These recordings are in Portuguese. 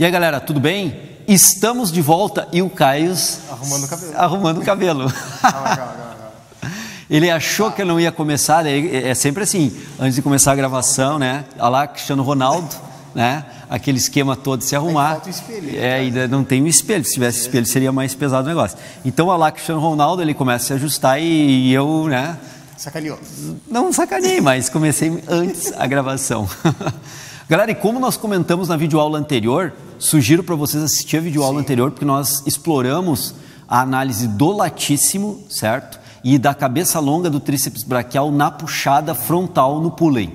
E aí, galera, tudo bem? Estamos de volta e o Caio arrumando o cabelo. Arrumando o cabelo. Ah, ele achou que eu não ia começar, é, é sempre assim, antes de começar a gravação, né? Olha lá, Cristiano Ronaldo, né? Aquele esquema todo de se arrumar. Falta o espelho. É, né? ainda não tem um espelho. Se tivesse espelho, seria mais pesado o negócio. Então, olha lá, Cristiano Ronaldo, ele começa a se ajustar e, e eu, né? Sacaneou. Não sacanei, mas comecei antes a gravação. Galera, e como nós comentamos na videoaula anterior, sugiro para vocês assistir a videoaula Sim. anterior, porque nós exploramos a análise do latíssimo, certo? E da cabeça longa do tríceps braquial na puxada frontal no pulley.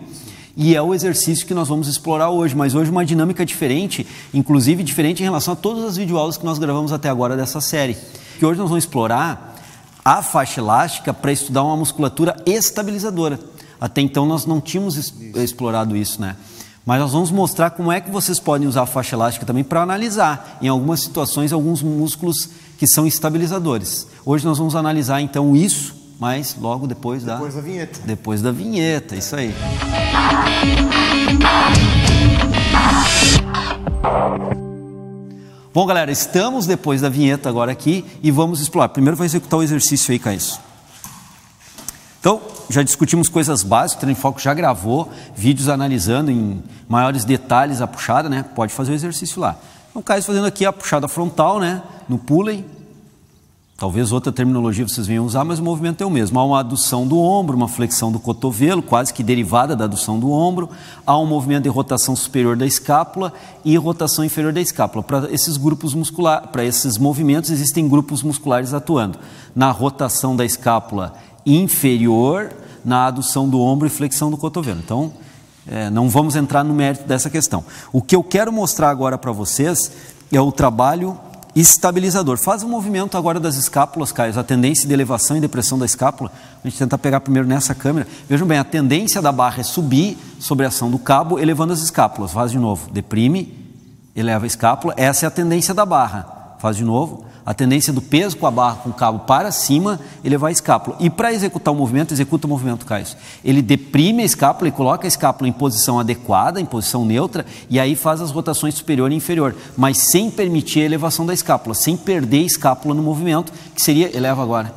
E é o exercício que nós vamos explorar hoje, mas hoje uma dinâmica diferente, inclusive diferente em relação a todas as videoaulas que nós gravamos até agora dessa série. Que hoje nós vamos explorar a faixa elástica para estudar uma musculatura estabilizadora. Até então nós não tínhamos es explorado isso, né? Mas nós vamos mostrar como é que vocês podem usar a faixa elástica também para analisar, em algumas situações, alguns músculos que são estabilizadores. Hoje nós vamos analisar então isso, mas logo depois, da. Depois da vinheta. Depois da vinheta, isso aí. Bom, galera, estamos depois da vinheta agora aqui e vamos explorar. Primeiro vai executar o exercício aí, isso. Então, já discutimos coisas básicas, o Treino Foco já gravou vídeos analisando em maiores detalhes a puxada, né? Pode fazer o exercício lá. Então, caso tá fazendo aqui a puxada frontal, né? No pulley. Talvez outra terminologia vocês venham usar, mas o movimento é o mesmo. Há uma adução do ombro, uma flexão do cotovelo, quase que derivada da adução do ombro. Há um movimento de rotação superior da escápula e rotação inferior da escápula. Para esses grupos musculares, para esses movimentos, existem grupos musculares atuando. Na rotação da escápula inferior na adução do ombro e flexão do cotovelo. Então, é, não vamos entrar no mérito dessa questão. O que eu quero mostrar agora para vocês é o trabalho estabilizador. Faz o um movimento agora das escápulas, Caio. A tendência de elevação e depressão da escápula. A gente tenta pegar primeiro nessa câmera. Vejam bem, a tendência da barra é subir sobre a ação do cabo, elevando as escápulas. Faz de novo. Deprime, eleva a escápula. Essa é a tendência da barra. Faz de novo a tendência do peso com a barra com o cabo para cima elevar a escápula. E para executar o movimento, executa o movimento, Caio. Ele deprime a escápula e coloca a escápula em posição adequada, em posição neutra, e aí faz as rotações superior e inferior, mas sem permitir a elevação da escápula, sem perder a escápula no movimento, que seria, eleva agora,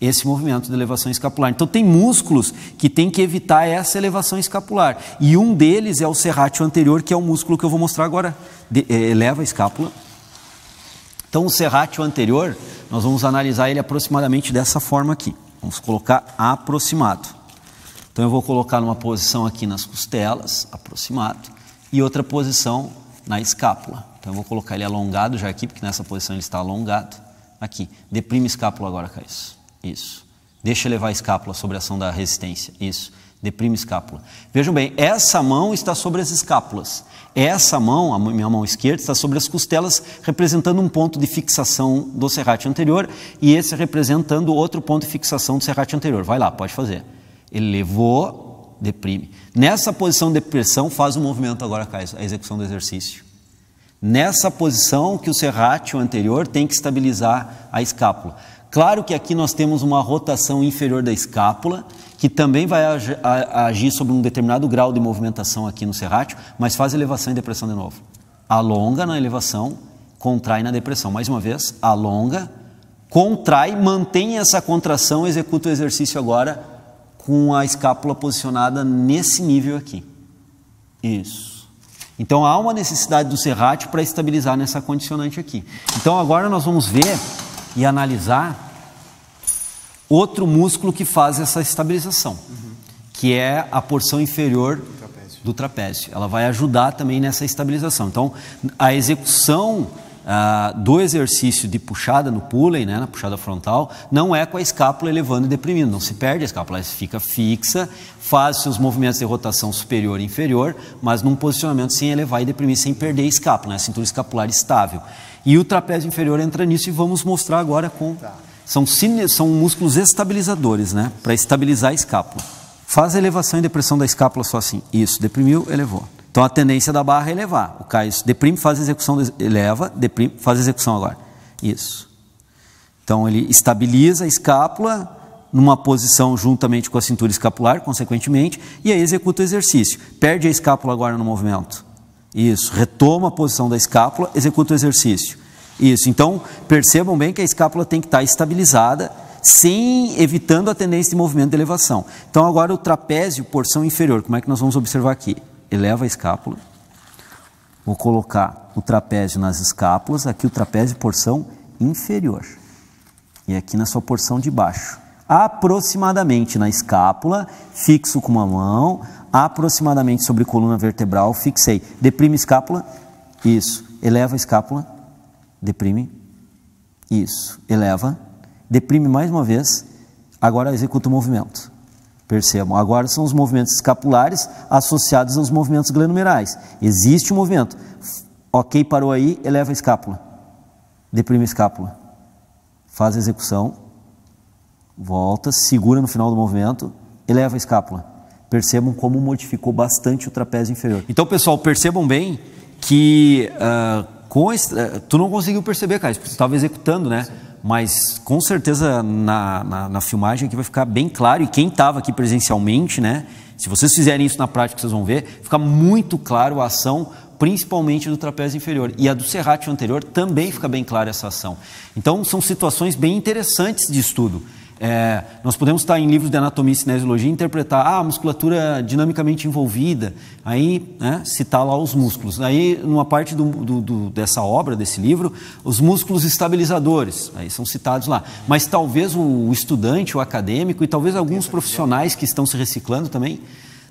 esse movimento de elevação escapular. Então tem músculos que tem que evitar essa elevação escapular. E um deles é o serrátil anterior, que é o músculo que eu vou mostrar agora. De eh, eleva a escápula então, o serratio anterior, nós vamos analisar ele aproximadamente dessa forma aqui. Vamos colocar aproximado. Então, eu vou colocar uma posição aqui nas costelas, aproximado, e outra posição na escápula. Então, eu vou colocar ele alongado já aqui, porque nessa posição ele está alongado. Aqui. Deprime a escápula agora, Caís. Isso. Deixa elevar a escápula sobre a ação da resistência. Isso deprime escápula. Vejam bem, essa mão está sobre as escápulas. Essa mão, a minha mão esquerda, está sobre as costelas, representando um ponto de fixação do serrate anterior e esse representando outro ponto de fixação do serrate anterior. Vai lá, pode fazer. Ele levou, deprime. Nessa posição de pressão, faz o movimento agora, Caio, a execução do exercício. Nessa posição que o serrate anterior tem que estabilizar a escápula. Claro que aqui nós temos uma rotação inferior da escápula, que também vai agir sobre um determinado grau de movimentação aqui no serrátil, mas faz elevação e depressão de novo. Alonga na elevação, contrai na depressão. Mais uma vez, alonga, contrai, mantém essa contração, executa o exercício agora com a escápula posicionada nesse nível aqui. Isso. Então há uma necessidade do serrátil para estabilizar nessa condicionante aqui. Então agora nós vamos ver e analisar outro músculo que faz essa estabilização, uhum. que é a porção inferior trapézio. do trapézio. Ela vai ajudar também nessa estabilização. Então, a execução ah, do exercício de puxada no pulley, né, na puxada frontal, não é com a escápula elevando e deprimindo, não se perde a escápula, ela fica fixa, faz seus movimentos de rotação superior e inferior, mas num posicionamento sem elevar e deprimir, sem perder a escápula, né, a cintura escapular estável. E o trapézio inferior entra nisso e vamos mostrar agora com... Tá. São, são músculos estabilizadores, né, para estabilizar a escápula. Faz a elevação e depressão da escápula só assim. Isso, deprimiu, elevou. Então a tendência da barra é elevar. O cais deprime, faz execução, eleva, deprime, faz execução agora. Isso. Então ele estabiliza a escápula numa posição juntamente com a cintura escapular, consequentemente, e aí executa o exercício. Perde a escápula agora no movimento. Isso. Retoma a posição da escápula, executa o exercício. Isso. Então percebam bem que a escápula tem que estar estabilizada sem evitando a tendência de movimento de elevação. Então agora o trapézio, porção inferior, como é que nós vamos observar aqui? eleva a escápula, vou colocar o trapézio nas escápulas, aqui o trapézio porção inferior e aqui na sua porção de baixo. Aproximadamente na escápula, fixo com uma mão, aproximadamente sobre coluna vertebral, fixei. Deprime escápula, isso. Eleva a escápula, deprime, isso. Eleva, deprime mais uma vez, agora executa o movimento. Percebam, agora são os movimentos escapulares associados aos movimentos glenumerais. Existe um movimento. Ok, parou aí, eleva a escápula. Deprime a escápula. Faz a execução. Volta, segura no final do movimento, eleva a escápula. Percebam como modificou bastante o trapézio inferior. Então, pessoal, percebam bem que uh, com uh, tu não conseguiu perceber, cara, porque tu estava executando, né? Sim mas com certeza na, na, na filmagem aqui vai ficar bem claro, e quem estava aqui presencialmente, né? Se vocês fizerem isso na prática, vocês vão ver, fica muito claro a ação, principalmente do trapézio inferior. E a do serrate anterior também fica bem clara essa ação. Então, são situações bem interessantes de estudo. É, nós podemos estar em livros de anatomia e cinesiologia e interpretar ah, a musculatura dinamicamente envolvida, aí né, citar lá os músculos. Aí, numa parte do, do, do, dessa obra, desse livro, os músculos estabilizadores, aí são citados lá. Mas talvez o, o estudante, o acadêmico e talvez alguns profissionais que estão se reciclando também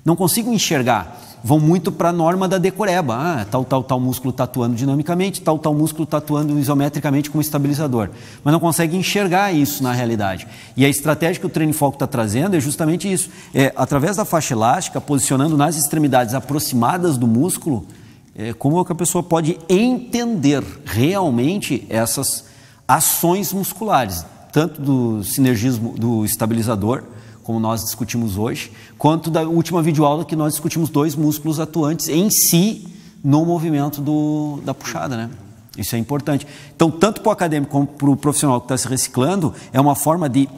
não consigo enxergar. Vão muito para a norma da decoreba. Ah, tal, tal, tal músculo está atuando dinamicamente, tal, tal músculo está atuando isometricamente como estabilizador. Mas não consegue enxergar isso na realidade. E a estratégia que o Treino Foco está trazendo é justamente isso. É, através da faixa elástica, posicionando nas extremidades aproximadas do músculo, é, como é que a pessoa pode entender realmente essas ações musculares, tanto do sinergismo do estabilizador como nós discutimos hoje, quanto da última videoaula que nós discutimos dois músculos atuantes em si no movimento do, da puxada, né? Isso é importante. Então, tanto para o acadêmico como para o profissional que está se reciclando, é uma forma de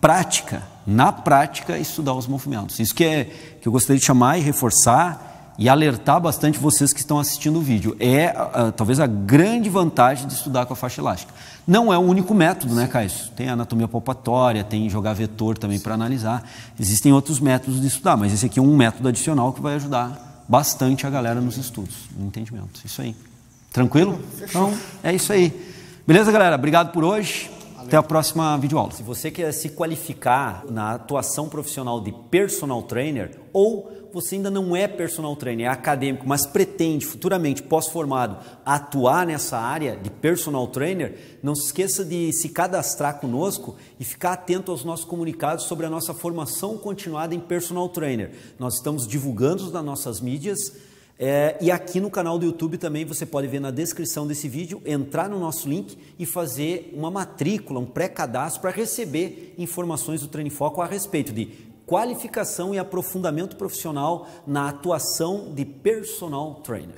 prática, na prática, estudar os movimentos. Isso que, é, que eu gostaria de chamar e reforçar, e alertar bastante vocês que estão assistindo o vídeo. É ah, talvez a grande vantagem de estudar com a faixa elástica. Não é o único método, né, Caio? Tem anatomia palpatória, tem jogar vetor também para analisar. Existem outros métodos de estudar, mas esse aqui é um método adicional que vai ajudar bastante a galera nos estudos, no entendimento. Isso aí. Tranquilo? Então, é isso aí. Beleza, galera? Obrigado por hoje. Até a próxima videoaula. Se você quer se qualificar na atuação profissional de personal trainer ou você ainda não é personal trainer, é acadêmico, mas pretende futuramente, pós-formado, atuar nessa área de personal trainer, não se esqueça de se cadastrar conosco e ficar atento aos nossos comunicados sobre a nossa formação continuada em personal trainer. Nós estamos divulgando nas nossas mídias é, e aqui no canal do YouTube também você pode ver na descrição desse vídeo, entrar no nosso link e fazer uma matrícula, um pré-cadastro para receber informações do Foco a respeito de qualificação e aprofundamento profissional na atuação de personal trainer.